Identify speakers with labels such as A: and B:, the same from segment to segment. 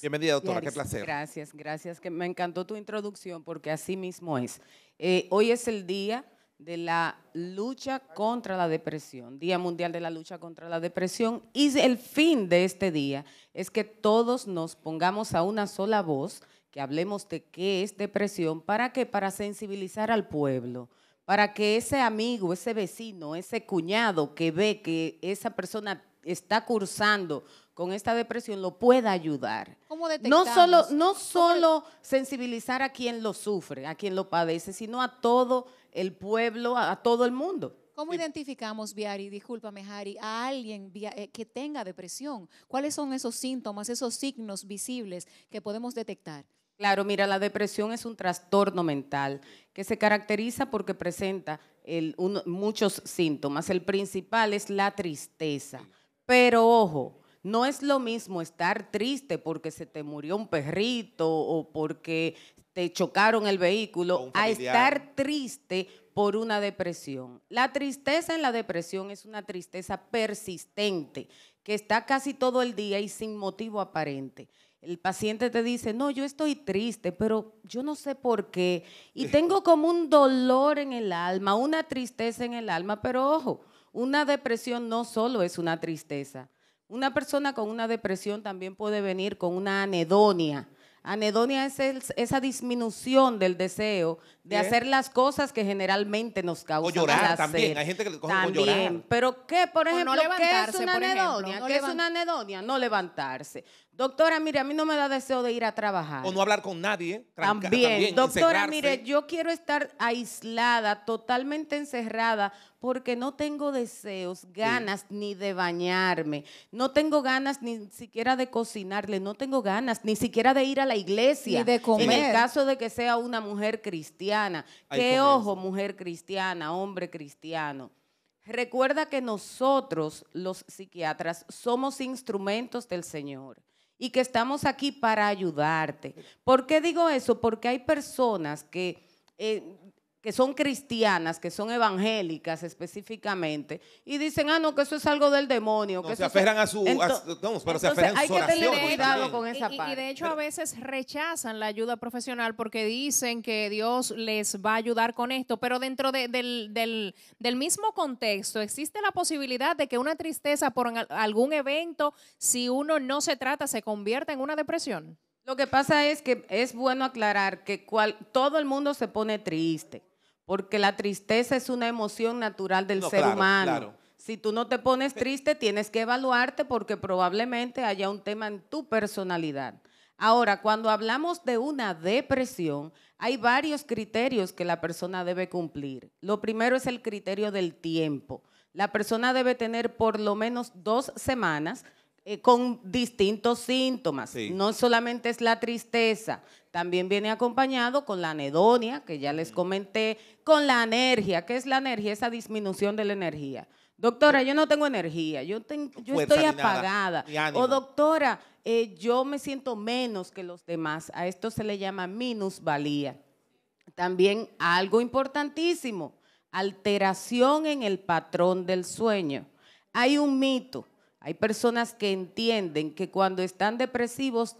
A: Bienvenida, doctora, qué placer.
B: Gracias, gracias. Que me encantó tu introducción porque así mismo es. Eh, hoy es el día de la lucha contra la depresión, Día Mundial de la Lucha contra la Depresión, y el fin de este día es que todos nos pongamos a una sola voz, que hablemos de qué es depresión, ¿para qué? Para sensibilizar al pueblo, para que ese amigo, ese vecino, ese cuñado que ve que esa persona está cursando con esta depresión lo pueda ayudar.
C: ¿Cómo no solo,
B: no solo sensibilizar a quien lo sufre, a quien lo padece, sino a todo el pueblo, a, todo el mundo.
C: ¿Cómo identificamos, Viari, discúlpame, Jari, a alguien eh, que tenga depresión? ¿Cuáles son esos síntomas, esos signos visibles que podemos detectar?
B: Claro, mira, la depresión es un trastorno mental que se caracteriza porque presenta muchos síntomas. El principal es la tristeza. Pero ojo, no es lo mismo estar triste porque se te murió un perrito o porque te chocaron el vehículo a estar triste por una depresión. La tristeza en la depresión es una tristeza persistente que está casi todo el día y sin motivo aparente. El paciente te dice, no, yo estoy triste, pero yo no sé por qué. Y tengo como un dolor en el alma, una tristeza en el alma, pero ojo, una depresión no solo es una tristeza. Una persona con una depresión también puede venir con una anedonia. Anedonia es esa disminución del deseo de hacer las cosas que generalmente nos causan. O llorar también. Hay gente que le coge llorar. Pero qué, por ejemplo, ¿qué es una anedonia? ¿Qué es una anedonia? No levantarse. Doctora, mire, a mí no me da deseo de ir a trabajar. O no
A: hablar con nadie. También. Doctora, mire,
B: yo quiero estar aislada, totalmente encerrada, porque no tengo deseos, ganas ni de bañarme, no tengo ganas ni siquiera de cocinarle, no tengo ganas ni siquiera de ir a la iglesia. Ni de comer. En el caso de que sea una mujer cristiana. Qué ojo, mujer cristiana, hombre cristiano. Recuerda que nosotros, los psiquiatras, somos instrumentos del Señor y que estamos aquí para ayudarte. ¿Por qué digo eso? Porque hay personas que eh, que son cristianas, que son evangélicas específicamente, y dicen, ah, no, que eso es algo del demonio. que se aferran a su... vamos, pero se aferran a su que tener cuidado con esa y,
C: parte. Y, de hecho a veces rechazan la ayuda profesional porque dicen que Dios les va a ayudar con esto, pero dentro del, mismo contexto existe la posibilidad de
B: que una tristeza por algún evento, si uno no se trata, se convierta en una depresión. Lo que pasa es que es bueno aclarar que todo el mundo se pone triste porque la tristeza es una emoción natural del ser humano. Si tú no te pones eh, triste, tienes que evaluarte porque probablemente haya un tema en tu personalidad. Ahora, cuando hablamos de una depresión, hay varios criterios que la persona debe cumplir. Lo primero es el criterio del tiempo. La persona debe tener por lo menos dos semanas eh, con distintos síntomas. No solamente es la tristeza, también viene acompañado con la anedonia, que ya les comenté, con la energía. ¿Qué es la energía? Esa disminución de la energía. Doctora, yo no tengo energía, yo, estoy apagada. O doctora, eh, yo me siento menos que los demás. A esto se le llama minusvalía. También algo importantísimo, alteración en el patrón del sueño. Hay un mito hay personas que entienden que cuando están depresivos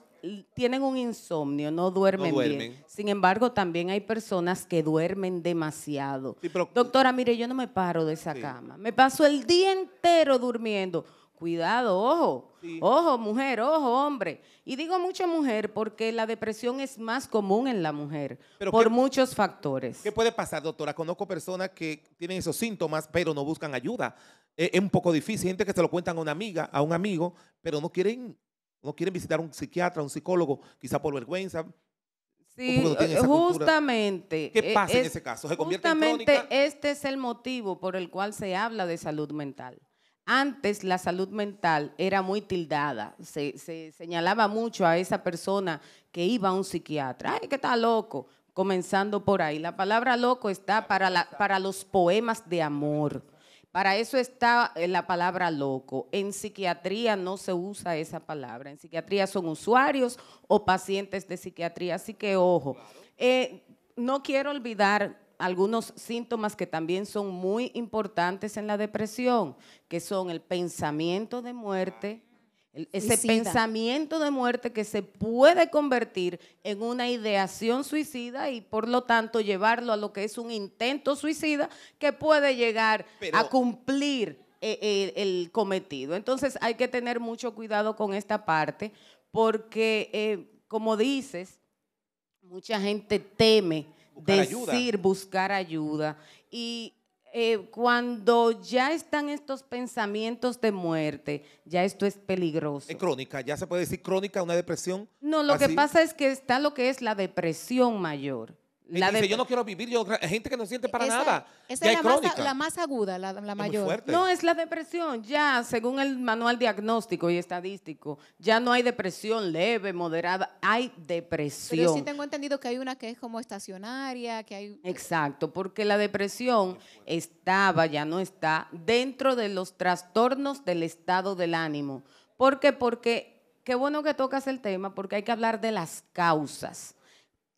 B: tienen un insomnio, no duermen, bien. Sin embargo, también hay personas que duermen demasiado. Doctora, mire, yo no me paro de esa cama. Me paso el día entero durmiendo. Cuidado, ojo, ojo mujer, ojo hombre. Y digo mucho mujer porque la depresión es más común en la mujer por muchos factores. ¿Qué puede
A: pasar, doctora? Conozco personas que tienen esos síntomas pero no buscan ayuda. E, es, un poco difícil, gente que se lo cuentan a una amiga, a un amigo, pero no quieren, no quieren visitar a un psiquiatra, a un psicólogo, quizá por vergüenza,
B: Sí, justamente. ¿Qué e, pasa en ese caso? ¿Se justamente este es el motivo por el cual se habla de salud mental. Antes la salud mental era muy tildada, se, señalaba mucho a esa persona que iba a un psiquiatra, ay, que está loco, comenzando por ahí. La palabra loco está para, los poemas de amor. Para eso está eh, la palabra loco. En psiquiatría no se usa esa palabra. En psiquiatría son usuarios o pacientes de psiquiatría. Así que ojo. Eh, no quiero olvidar algunos síntomas que también son muy importantes en la depresión, que son el pensamiento de muerte, ese pensamiento de muerte que se puede convertir en una ideación suicida y por lo tanto llevarlo a lo que es un intento suicida que puede llegar a cumplir eh, eh, el, cometido. Entonces hay que tener mucho cuidado con esta parte porque, eh, como dices, mucha gente teme buscar decir, buscar ayuda. Y eh, cuando ya están estos pensamientos de muerte, ya esto es peligroso. Es crónica, ya se puede decir crónica, una depresión. No, lo que pasa es que está lo que es la depresión mayor dice, yo no quiero vivir, yo, gente que no siente para nada. Esa es la
C: más, aguda, la, mayor. No,
B: es la depresión, ya, según el manual diagnóstico y estadístico, ya no hay depresión leve, moderada, hay depresión. Pero sí tengo
C: entendido que hay una que es como estacionaria, que hay...
B: Exacto, porque la depresión estaba, ya no está, dentro de los trastornos del estado del ánimo. ¿Por qué? Porque, qué bueno que tocas el tema, porque hay que hablar de las causas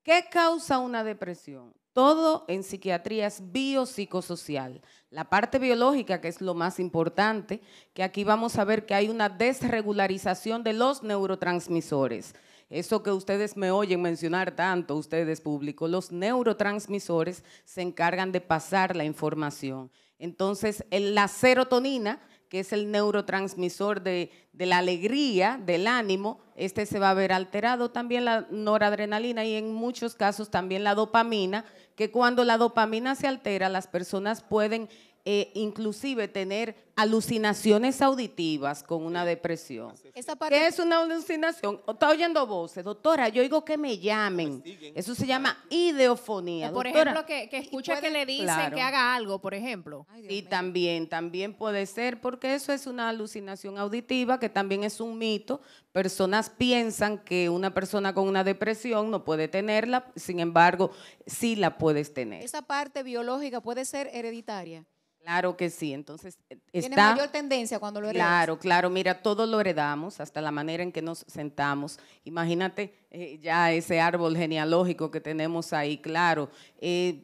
B: ¿Qué causa una depresión? Todo en psiquiatría es biopsicosocial. La parte biológica, que es lo más importante, que aquí vamos a ver que hay una desregularización de los neurotransmisores. Eso que ustedes me oyen mencionar tanto, ustedes público, los neurotransmisores se encargan de pasar la información. Entonces, la serotonina que es el neurotransmisor de, la alegría, del ánimo, este se va a ver alterado. También la noradrenalina y en muchos casos también la dopamina, que cuando la dopamina se altera, las personas pueden eh, inclusive tener alucinaciones auditivas con una depresión. ¿Qué es una alucinación? Está oyendo voces, doctora, yo oigo que me llamen. Eso se llama ideofonía. por ejemplo, que, escucha que le dicen que haga algo, por ejemplo. y también, también puede ser, porque eso es una alucinación auditiva, que también es un mito. Personas piensan que una persona con una depresión no puede tenerla, sin embargo, sí la puedes tener. Esa
C: parte biológica puede ser hereditaria.
B: Claro que sí, entonces eh, Tiene mayor
C: tendencia cuando lo heredamos. Claro,
B: claro, mira, todo lo heredamos, hasta la manera en que nos sentamos. Imagínate eh, ya ese árbol genealógico que tenemos ahí, claro. Eh,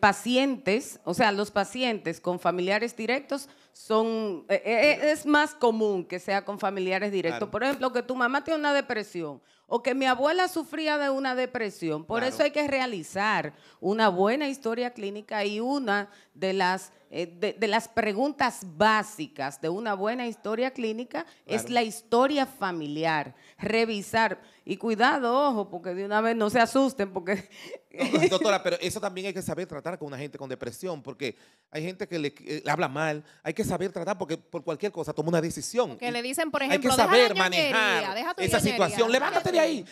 B: pacientes, o sea, los pacientes con familiares directos son, es más común que sea con familiares directos. Por ejemplo, que tu mamá tiene una depresión, o que mi abuela sufría de una depresión. Por eso hay que realizar una buena historia clínica y una de las, eh, de, las preguntas básicas de una buena historia clínica es la historia familiar. Revisar. Y cuidado, ojo, porque de una vez no se asusten, porque...
A: doctora, pero eso también hay que saber tratar con una gente con depresión, porque hay gente que le, eh, habla mal, hay que saber tratar porque por cualquier cosa toma una decisión. Que
C: le dicen, por ejemplo, hay que saber manejar esa situación. Levántate
A: hay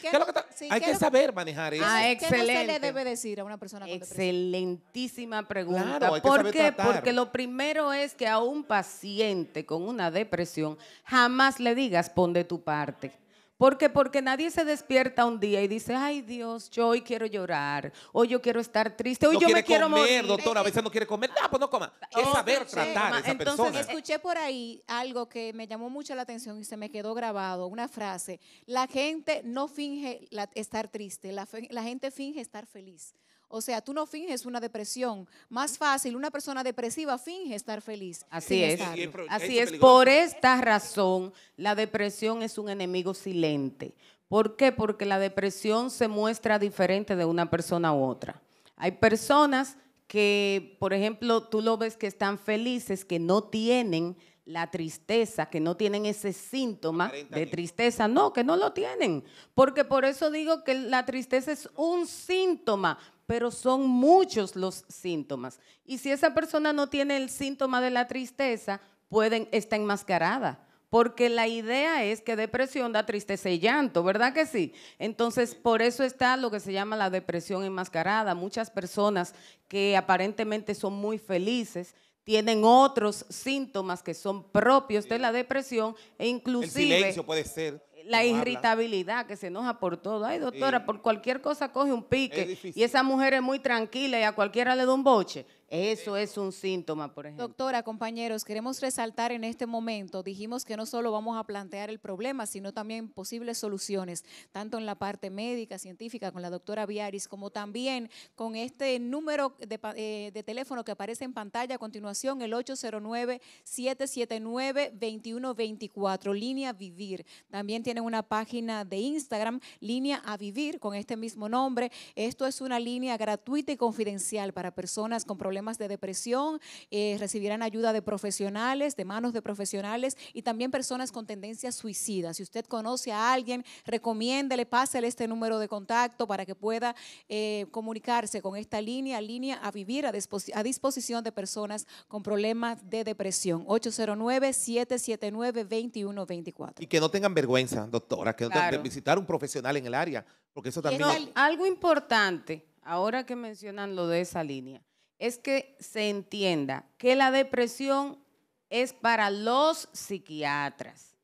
A: que saber manejar eso. ¿Qué
B: le ah, debe decir a una persona Excelentísima pregunta. Claro, ¿Por qué? Porque lo primero es que a un paciente con una depresión jamás le digas pon de tu parte. Porque, porque nadie se despierta un día y dice, ay Dios, yo hoy quiero llorar, hoy yo quiero estar triste, hoy yo me quiero comer,
A: doctora, a veces no quiere comer, no, pues no coma. Eh, es saber eh, tratar a eh, Entonces, escuché
C: por ahí algo que me llamó mucho la atención y se me quedó grabado, una frase, la gente no finge estar triste, la gente finge estar feliz. O sea, tú no finges una depresión. Más fácil, una persona depresiva finge estar feliz. Así es. Así es. Por
B: esta razón, la depresión es un enemigo silente. ¿Por qué? Porque la depresión se muestra diferente de una persona u otra. Hay personas que, por ejemplo, tú lo ves que están felices, que no tienen la tristeza, que no tienen ese síntoma de tristeza, no, que no lo tienen, porque por eso digo que la tristeza es un síntoma, pero son muchos los síntomas. Y si esa persona no tiene el síntoma de la tristeza, pueden estar enmascarada, porque la idea es que depresión da tristeza y llanto, ¿verdad que sí? Entonces, por eso está lo que se llama la depresión enmascarada. Muchas personas que aparentemente son muy felices tienen otros síntomas que son propios de la depresión e inclusive...
A: la irritabilidad
B: que se enoja por todo. Ay, doctora, por cualquier cosa coge un pique. y esa mujer es muy tranquila y a cualquiera le da un boche. Eso es un síntoma, por ejemplo.
C: Doctora, compañeros, queremos resaltar en este momento, dijimos que no solo vamos a plantear el problema, sino también posibles soluciones, tanto en la parte médica, científica, con la doctora Viaris, como también con este número de, eh, de teléfono que aparece en pantalla a continuación, el 809-779-2124, Línea Vivir. También tienen una página de Instagram, Línea a Vivir, con este mismo nombre. Esto es una línea gratuita y confidencial para personas con problemas de depresión, eh, recibirán ayuda de profesionales, de manos de profesionales y también personas con tendencias suicidas. Si usted conoce a alguien, recomiéndele, pásele este número de contacto para que pueda eh, comunicarse con esta línea, línea a vivir a, disposición de personas con problemas de depresión.
B: 809-779-2124.
A: Y que no tengan vergüenza, doctora, que no tengan tengan visitar un profesional en el área, porque eso también...
B: algo importante, ahora que mencionan lo de esa línea, es que se entienda que la depresión es para los psiquiatras.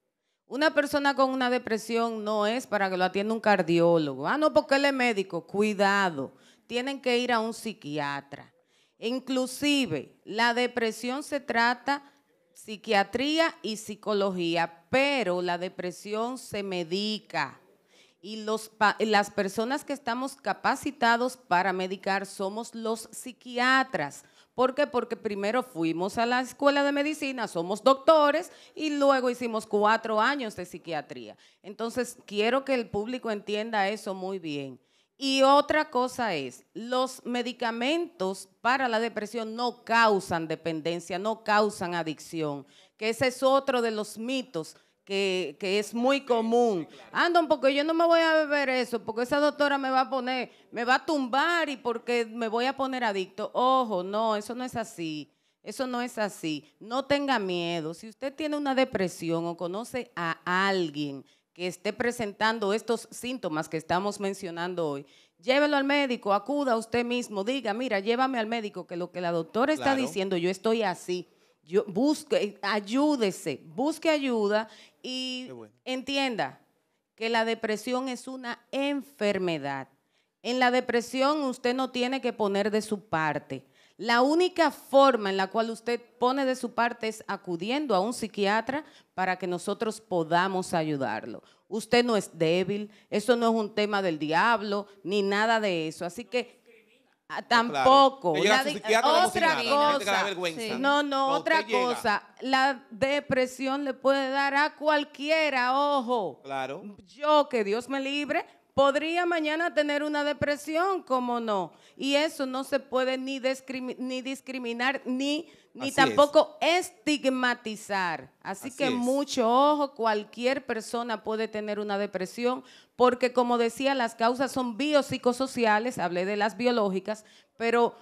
B: Una persona con una depresión no es para que lo atienda un cardiólogo. Ah, no, porque él es médico. Cuidado, tienen que ir a un psiquiatra. Inclusive, la depresión se trata psiquiatría y psicología, pero la depresión se medica. Y los, las personas que estamos capacitados para medicar somos los psiquiatras. ¿Por qué? Porque primero fuimos a la escuela de medicina, somos doctores y luego hicimos cuatro años de psiquiatría. Entonces, quiero que el público entienda eso muy bien. Y otra cosa es, los medicamentos para la depresión no causan dependencia, no causan adicción, que ese es otro de los mitos que, es muy común. Anda porque yo no me voy a beber eso, porque esa doctora me va a poner, me va a tumbar y porque me voy a poner adicto. Ojo, no, eso no es así. Eso no es así. No tenga miedo. Si usted tiene una depresión o conoce a alguien que esté presentando estos síntomas que estamos mencionando hoy, llévelo al médico, acuda usted mismo, diga, mira, llévame al médico, que lo que la doctora está diciendo, yo estoy así busque, eh, ayúdese, busque ayuda y entienda que la depresión es una enfermedad. En la depresión usted no tiene que poner de su parte. La única forma en la cual usted pone de su parte es acudiendo a un psiquiatra para que nosotros podamos ayudarlo. Usted no es débil, eso no es un tema del diablo, ni nada de eso. Así que Ah, tampoco. otra cosa. No, no, otra cosa la depresión le puede dar a cualquiera, ojo. Claro. Yo, que Dios me libre, podría mañana tener una depresión, ¿cómo no? Y eso no se puede ni, discriminar ni, ni tampoco estigmatizar. Así, que mucho ojo, cualquier persona puede tener una depresión, porque como decía, las causas son biopsicosociales, hablé de las biológicas, pero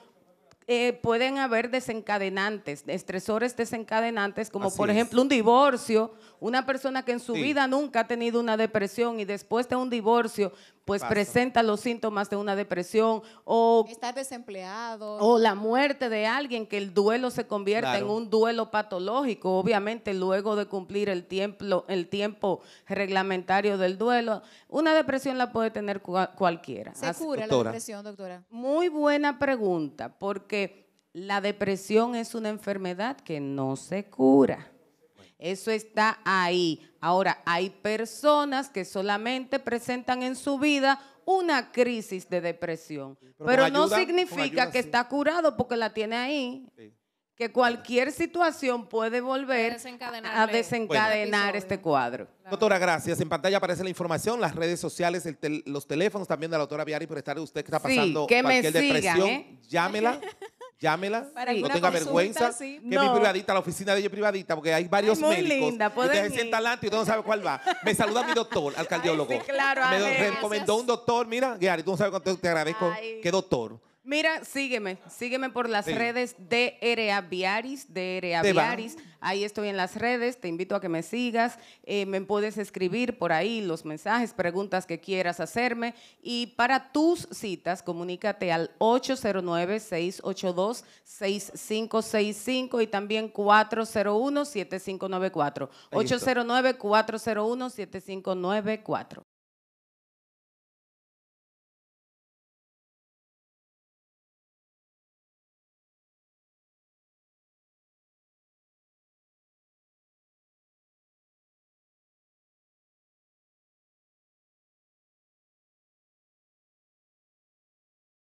B: eh, pueden haber desencadenantes, estresores desencadenantes, como por ejemplo un divorcio, una persona que en su vida nunca ha tenido una depresión y después de un divorcio pues presenta los síntomas de una depresión o... está
C: desempleado.
B: O la muerte de alguien, que el duelo se convierta en un duelo patológico, obviamente luego de cumplir el tiempo, el tiempo reglamentario del duelo. Una depresión la puede tener cualquiera. ¿Se cura la depresión, doctora? Muy buena pregunta, porque la depresión es una enfermedad que no se cura. Eso está ahí. Ahora, hay personas que solamente presentan en su vida una crisis de depresión, pero, no significa que está curado porque la tiene ahí. Que cualquier situación puede volver a desencadenar
A: este cuadro. Doctora, gracias. En pantalla aparece la información, las redes sociales, los teléfonos también de la doctora Viari por estar usted que está pasando que cualquier me depresión. ¿eh? Llámela. llámela, no tenga vergüenza, que mi privadita, la oficina de ella es privadita, porque hay varios médicos. Linda, y usted se sienta adelante y usted no sabe cuál va. Me saluda mi doctor, al cardiólogo.
B: me
A: recomendó un doctor, mira, Gary, tú no sabes cuánto te agradezco. ¿Qué doctor?
B: Mira, sígueme, sígueme por las redes de Viaris, de Viaris. Ahí estoy en las redes, te invito a que me sigas. Eh, me puedes escribir por ahí los mensajes, preguntas que quieras hacerme. Y para tus citas, comunícate al 809-682-6565 y también 401-7594. 809-401-7594.